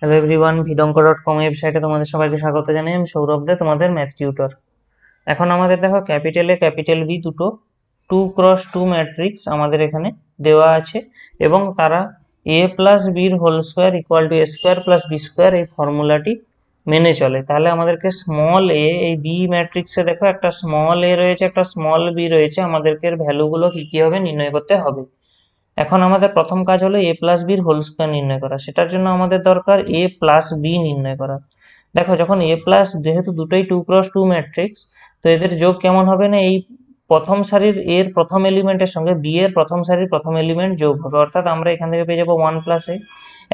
hello everyone ভিডঙ্কর dot com ওয়েবসাইটে তোমাদের সবাইকে স্বাগত জানাই আমি সৌরভ দে তোমাদের ম্যাথ টিউটর এখন আমাদের দেখো ক্যাপিটাল এ ক্যাপিটাল বি দুটো টু ক্রস টু ম্যাট্রিক্স আমাদের এখানে দেওয়া আছে এবং তারা এ প্লাস বির whole square equal to A square plus B square এই ফর্মুলাটি মেনে চলে তাহলে আমাদেরকে স্মল এ এই বি ম্যাট্রিক্সে দেখো একটা স্মল এ রয়েছে একটা স্মল বি রয়েছে আমাদেরকে এর ভ্যালুগুলো কী কী হবে নির্ণয় করতে হবে এখন আমাদের প্রথম কাজ হলো এ প্লাস বির হোল স্কোয়ার নির্ণয় করা সেটার জন্য আমাদের দরকার এ প্লাস বি নির্ণয় করা দেখো যখন এ প্লাস যেহেতু দুটোই টু ক্রস টু ম্যাট্রিক্স তো এদের যোগ কেমন হবে না এই প্রথম সারির এর প্রথম এলিমেন্টের সঙ্গে বি এর প্রথম সারির প্রথম এলিমেন্ট যোগ হবে অর্থাৎ আমরা এখান থেকে পেয়ে যাবো ওয়ান প্লাস এ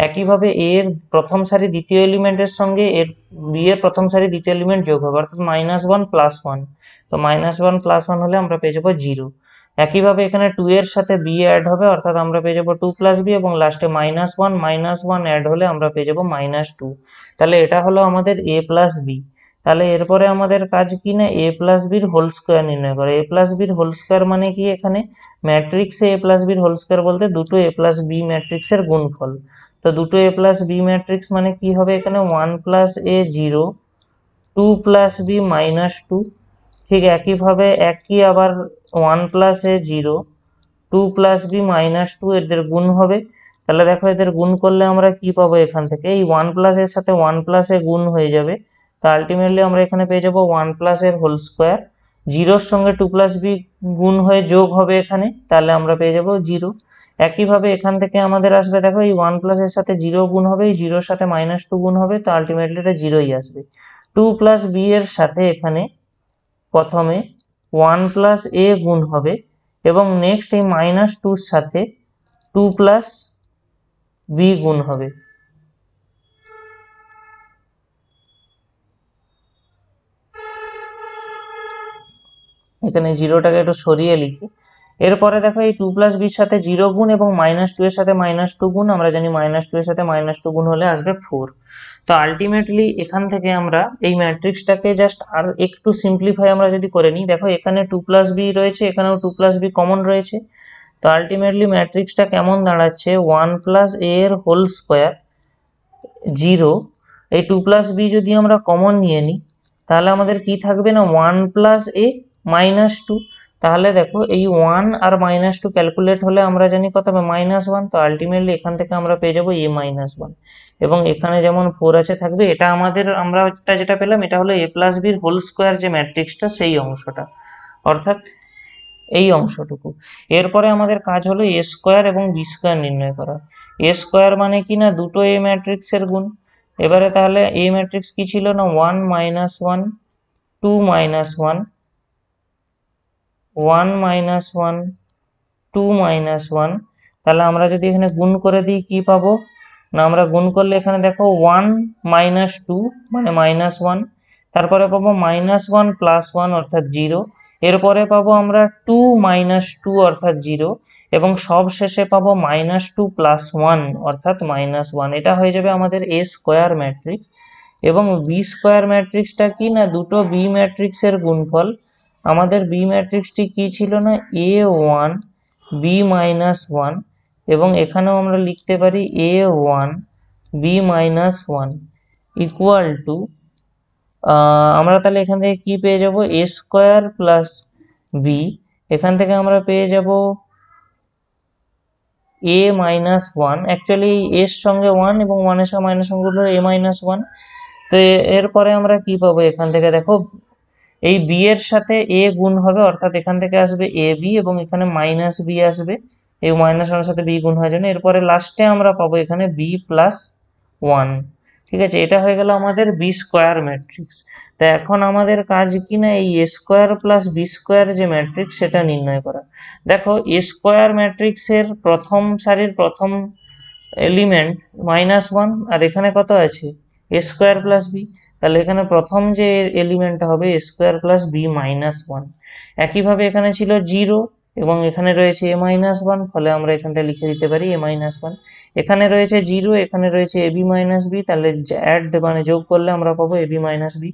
একইভাবে এর প্রথম সারি দ্বিতীয় এলিমেন্টের সঙ্গে এর বি এর প্রথম সারি দ্বিতীয় এলিমেন্ট যোগ হবে অর্থাৎ মাইনাস ওয়ান প্লাস ওয়ান তো মাইনাস ওয়ান প্লাস ওয়ান হলে আমরা পেয়ে যাবো জিরো একইভাবে এখানে টু এর সাথে বি অ্যাড হবে অর্থাৎ আমরা পেয়ে যাবো টু প্লাস বি এবং লাস্টে minus one minus one add হলে আমরা পেয়ে যাবো মাইনাস টু তাহলে এটা হলো আমাদের এ প্লাস বি তাহলে এরপরে আমাদের কাজ কি না এ প্লাস বির হোল স্কোয়ার নির্ণয় করা এ প্লাস বির হোল স্কোয়ার মানে কি এখানে ম্যাট্রিক্সে এ প্লাস বির হোল স্কোয়ার বলতে দুটো এ প্লাস বি ম্যাট্রিক্সের গুণফল তো দুটো এ প্লাস বি ম্যাট্রিক্স মানে কি হবে এখানে one plus A zero two plus B minus two ঠিক একইভাবে একই আবার one plus A zero two plus B minus two এদের গুণ হবে তাহলে দেখো এদের গুণ করলে আমরা কি পাবো এখান থেকে এই ওয়ান প্লাস এর সাথে ওয়ান প্লাস এ গুণ হয়ে যাবে তো আলটিমেটলি আমরা এখানে পেয়ে যাবো ওয়ান প্লাস এর হোল স্কোয়ার জিরোর সঙ্গে টু প্লাস বি গুণ হয়ে যোগ হবে এখানে তাহলে আমরা পেয়ে যাবো জিরো একইভাবে এখান থেকে আমাদের আসবে দেখো এই ওয়ান প্লাসের সাথে জিরো গুণ হবে এই জিরোর সাথে মাইনাস টু গুণ হবে তো আলটিমেটলি এটা জিরোই আসবে টু প্লাস বি এর সাথে এখানে প্রথমে ওয়ান প্লাস এ গুণ হবে এবং নেক্সট এই মাইনাস টুর সাথে টু প্লাস বি গুণ হবে এখানে জিরোটাকে একটু সরিয়ে লিখি এরপরে দেখো এই টু প্লাস বির সাথে জিরো গুণ এবং মাইনাস টু এর সাথে মাইনাস টু গুণ আমরা জানি মাইনাস টু এর সাথে মাইনাস টু গুণ হলে আসবে ফোর তো আলটিমেটলি এখান থেকে আমরা এই ম্যাট্রিক্সটাকে জাস্ট আর একটু সিম্পলিফাই আমরা যদি করে নিই দেখো এখানে টু প্লাস বি রয়েছে এখানেও টু প্লাস বি কমন রয়েছে তো আলটিমেটলি ম্যাট্রিক্সটা কেমন দাঁড়াচ্ছে ওয়ান প্লাস এ এর হোল স্কোয়ার জিরো এই টু প্লাস বি যদি আমরা কমন নিয়ে নিই তাহলে আমাদের কি থাকবে না one plus A minus two তাহলে দেখো এই ওয়ান আর মাইনাস টু ক্যালকুলেট হলে আমরা জানি কত হবে মাইনাস ওয়ান তো আলটিমেটলি এখান থেকে আমরা পেয়ে যাবো এ মাইনাস ওয়ান এবং এখানে যেমন ফোর আছে থাকবে এটা আমাদের আমরা একটা যেটা পেলাম এটা হলো এ প্লাস বির হোল স্কোয়ার যে ম্যাট্রিক্সটা সেই অংশটা অর্থাৎ এই অংশটুকু এরপরে আমাদের কাজ হলো এ স্কোয়ার এবং বি স্কোয়ার নির্ণয় করা এ স্কোয়ার মানে কি না দুটো এ ম্যাট্রিক্সের গুণ এবারে তাহলে এ ম্যাট্রিক্স কি ছিল না one minus one two minus one one minus one two minus one তাহলে আমরা যদি এখানে গুণ করে দিই কি পাবো না আমরা গুণ করলে এখানে দেখো ওয়ান মাইনাস টু মানে মাইনাস ওয়ান তারপরে পাবো মাইনাস ওয়ান প্লাস ওয়ান অর্থাৎ জিরো এরপরে পাবো আমরা টু মাইনাস টু অর্থাৎ জিরো এবং সব শেষে পাবো মাইনাস টু প্লাস ওয়ান অর্থাৎ মাইনাস ওয়ান এটা হয়ে যাবে আমাদের এ স্কোয়ার ম্যাট্রিক্স এবং বি স্কোয়ার ম্যাট্রিক্সটা কি না দুটো বি ম্যাট্রিক্সের গুণফল আমাদের বি ম্যাট্রিক্সটি কি ছিল না A one B minus one এবং এখানেও আমরা লিখতে পারি A one B minus one equal to আমরা তাহলে এখান থেকে কি পেয়ে যাব এ স্কোয়ার প্লাস বি এখান থেকে আমরা পেয়ে যাব এ মাইনাস ওয়ান অ্যাকচুয়ালি এর সঙ্গে ওয়ান এবং ওয়ানের সঙ্গে মাইনাস সঙ্গে এ মাইনাস ওয়ান তো এরপরে আমরা কি পাবো এখান থেকে দেখো এই বি এর সাথে এ গুণ হবে অর্থাৎ এখান থেকে আসবে এ বি এবং এখানে মাইনাস বি আসবে এই মাইনাস ওয়ানের সাথে বি গুণ হয়ে যাবে এরপরে লাস্টে আমরা পাবো এখানে বি প্লাস ওয়ান ঠিক আছে এটা হয়ে গেল আমাদের বি স্কোয়ার ম্যাট্রিক্স তা এখন আমাদের কাজ কি না এই A square plus B square যে ম্যাট্রিক্স সেটা নির্ণয় করা দেখো এ স্কোয়ার ম্যাট্রিক্সের প্রথম সারির প্রথম এলিমেন্ট মাইনাস ওয়ান আর এখানে কত আছে এ স্কোয়ার প্লাস বি তাহলে এখানে প্রথম যে এলিমেন্টটা হবে square plus B minus one একইভাবে এখানে ছিল জিরো এবং এখানে রয়েছে এ মাইনাস ওয়ান ফলে আমরা এখানটা লিখে দিতে পারি এ মাইনাস ওয়ান এখানে রয়েছে জিরো এখানে রয়েছে এ বি মাইনাস বি তাহলে অ্যাড মানে যোগ করলে আমরা পাবো এ বি মাইনাস বি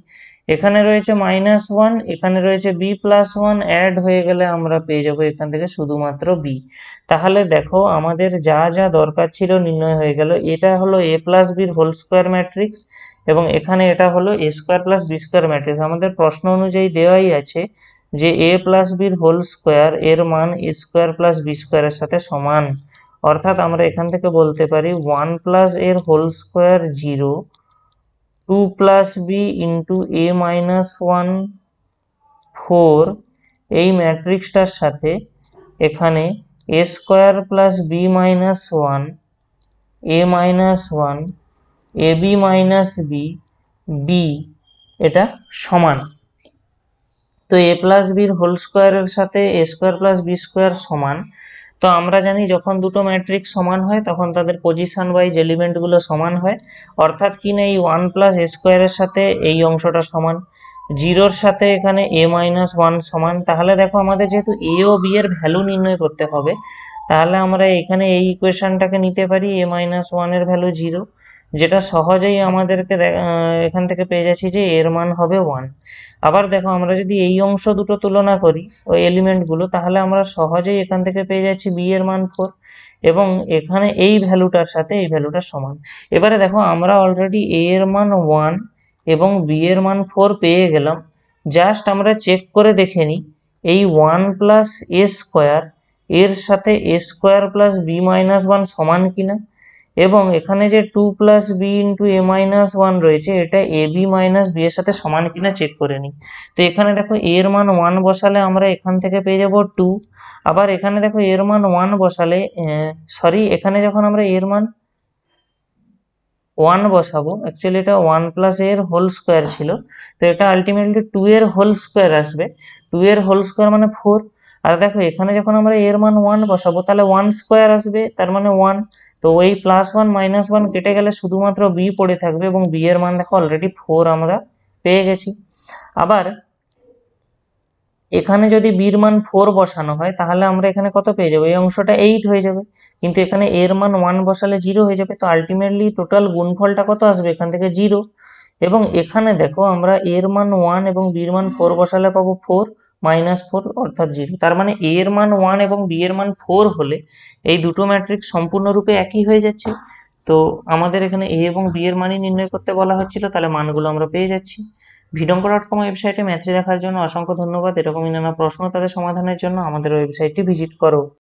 এখানে রয়েছে মাইনাস ওয়ান এখানে রয়েছে বি প্লাস ওয়ান অ্যাড হয়ে গেলে আমরা পেয়ে যাবো এখান থেকে শুধুমাত্র বি তাহলে দেখো আমাদের যা যা দরকার ছিল নির্ণয় হয়ে গেল এটা হলো এ প্লাস বির হোল স্কোয়ার ম্যাট্রিক্স এবং এখানে এটা হলো A square plus B square matrix আমাদের প্রশ্ন অনুযায়ী দেওয়াই আছে যে এ প্লাস বির হোল স্কোয়ার এর মান এ স্কোয়ার প্লাস বি স্কোয়ারের সাথে সমান অর্থাৎ আমরা এখান থেকে বলতে পারি ওয়ান প্লাস এর whole square zero two plus B into A minus one four এই ম্যাট্রিক্সটার সাথে এখানে A square plus B minus one A minus one A B minus B B এটা সমান তো এ প্লাস বির হোল স্কোয়ারের সাথে A square plus B square সমান তো আমরা জানি যখন দুটো ম্যাট্রিক সমান হয় তখন তাদের পজিশন ওয়াইজ এলিমেন্টগুলো সমান হয় অর্থাৎ কি না এই ওয়ান প্লাস এ স্কোয়ারের সাথে এই অংশটা সমান জিরোর সাথে এখানে এ মাইনাস ওয়ান সমান তাহলে দেখো আমাদের যেহেতু এ ও বি এর ভ্যালু নির্ণয় করতে হবে তাহলে আমরা এখানে এই ইকুয়েশানটাকে নিতে পারি এ মাইনাস ওয়ানের ভ্যালু জিরো যেটা সহজেই আমাদেরকে এখান থেকে পেয়ে যাচ্ছি যে এর মান হবে ওয়ান আবার দেখো আমরা যদি এই অংশ দুটো তুলনা করি ওই এলিমেন্টগুলো তাহলে আমরা সহজেই এখান থেকে পেয়ে যাচ্ছি বি এর মান ফোর এবং এখানে এই ভ্যালুটার সাথে এই ভ্যালুটার সমান এবারে দেখো আমরা অলরেডি এ এর মান ওয়ান এবং বি এর মান ফোর পেয়ে গেলাম জাস্ট আমরা চেক করে দেখে নিই এই ওয়ান প্লাস এ স্কোয়ার এর সাথে A square plus B minus one সমান কিনা এবং এখানে যে two plus B into A minus one রয়েছে এটা এ বি মাইনাস বি এর সাথে সমান কিনা চেক করে নিই তো এখানে দেখো এর মান ওয়ান বসালে আমরা এখান থেকে পেয়ে যাব টু আবার এখানে দেখো এর মান ওয়ান বসালে সরি এখানে যখন আমরা এর মান ওয়ান বসাবো অ্যাকচুয়ালি এটা ওয়ান প্লাস এর হোল স্কোয়ার ছিল তো এটা আলটিমেটলি টু এর হোল স্কোয়ার আসবে টু এর হোল স্কোয়ার মানে ফোর আর দেখো এখানে যখন আমরা এর মান ওয়ান বসাবো তাহলে ওয়ান স্কোয়ার আসবে তার মানে ওয়ান তো ওই প্লাস ওয়ান মাইনাস ওয়ান কেটে গেলে শুধুমাত্র বি পড়ে থাকবে এবং বি এর মান দেখো অলরেডি ফোর আমরা পেয়ে গেছি আবার এখানে যদি বির মান ফোর বসানো হয় তাহলে আমরা এখানে কত পেয়ে যাবো এই অংশটা এইট হয়ে যাবে কিন্তু এখানে এর মান ওয়ান বসালে জিরো হয়ে যাবে তো আলটিমেটলি টোটাল গুণফলটা কত আসবে এখান থেকে জিরো এবং এখানে দেখো আমরা এর মান ওয়ান এবং বির মান ফোর বসালে পাবো ফোর মাইনাস ফোর অর্থাৎ জিরো তার মানে এ এর মান ওয়ান এবং বি এর মান ফোর হলে এই দুটো ম্যাট্রিক্স সম্পূর্ণরূপে একই হয়ে যাচ্ছে তো আমাদের এখানে এ এবং বি এর মানই নির্ণয় করতে বলা হচ্ছিল তাহলে মানগুলো আমরা পেয়ে যাচ্ছি ভিডঙ্ক ডট কম ওয়েবসাইটে ম্যাথে দেখার জন্য অসংখ্য ধন্যবাদ এরকমই নানা প্রশ্ন তাদের সমাধানের জন্য আমাদের ওয়েবসাইটটি ভিজিট করো